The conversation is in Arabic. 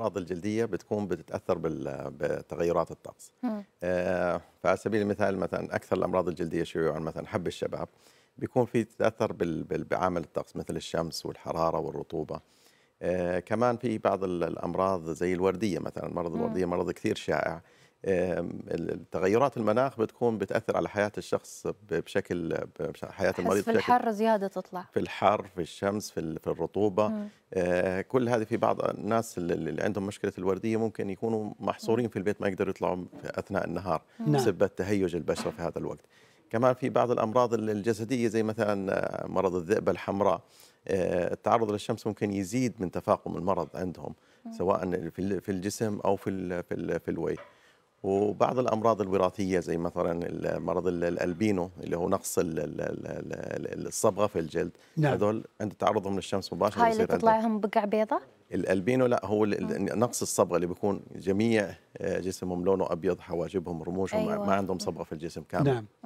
الامراض الجلديه بتكون بتتاثر بتغيرات الطقس آه فعلى سبيل المثال مثلا اكثر الامراض الجلديه شيوعا مثلا حب الشباب بيكون في تتاثر بعامل الطقس مثل الشمس والحراره والرطوبه آه كمان في بعض الامراض زي الورديه مثلا مرض الورديه مرض كثير شائع التغيرات المناخ بتكون بتاثر على حياه الشخص بشكل حياه المريض في الحر زياده تطلع في الحر في الشمس في الرطوبه مم. آه، كل هذه في بعض الناس اللي عندهم مشكله الورديه ممكن يكونوا محصورين في البيت ما يقدروا يطلعوا اثناء النهار نعم. بسبب تهيج البشره في هذا الوقت كمان في بعض الامراض الجسديه زي مثلا آه، مرض الذئبه الحمراء آه، التعرض للشمس ممكن يزيد من تفاقم المرض عندهم سواء في الجسم او في في الوجه وبعض الامراض الوراثيه زي مثلا مرض الالبينو اللي هو نقص الصبغه في الجلد نعم. هذول عند تعرضهم للشمس مباشره هاي اللي تطلع لهم بقع بيضاء الالبينو لا هو آه. نقص الصبغه اللي بيكون جميع آه، جسمهم لونه ابيض حواجبهم رموشهم أيوة. ما عندهم صبغه في الجسم كامل نعم.